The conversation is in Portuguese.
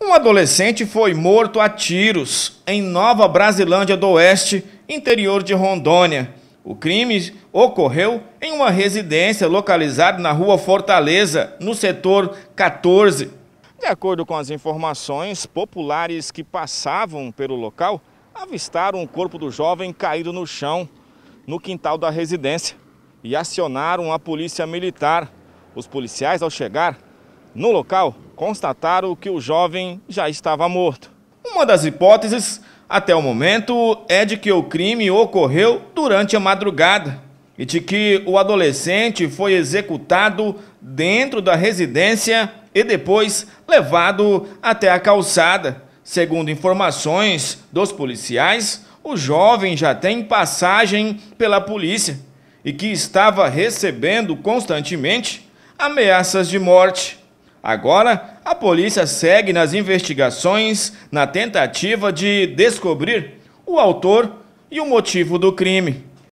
Um adolescente foi morto a tiros em Nova Brasilândia do Oeste, interior de Rondônia. O crime ocorreu em uma residência localizada na rua Fortaleza, no setor 14. De acordo com as informações, populares que passavam pelo local avistaram o corpo do jovem caído no chão, no quintal da residência, e acionaram a polícia militar. Os policiais, ao chegar, no local, constataram que o jovem já estava morto. Uma das hipóteses, até o momento, é de que o crime ocorreu durante a madrugada e de que o adolescente foi executado dentro da residência e depois levado até a calçada. Segundo informações dos policiais, o jovem já tem passagem pela polícia e que estava recebendo constantemente ameaças de morte. Agora, a polícia segue nas investigações na tentativa de descobrir o autor e o motivo do crime.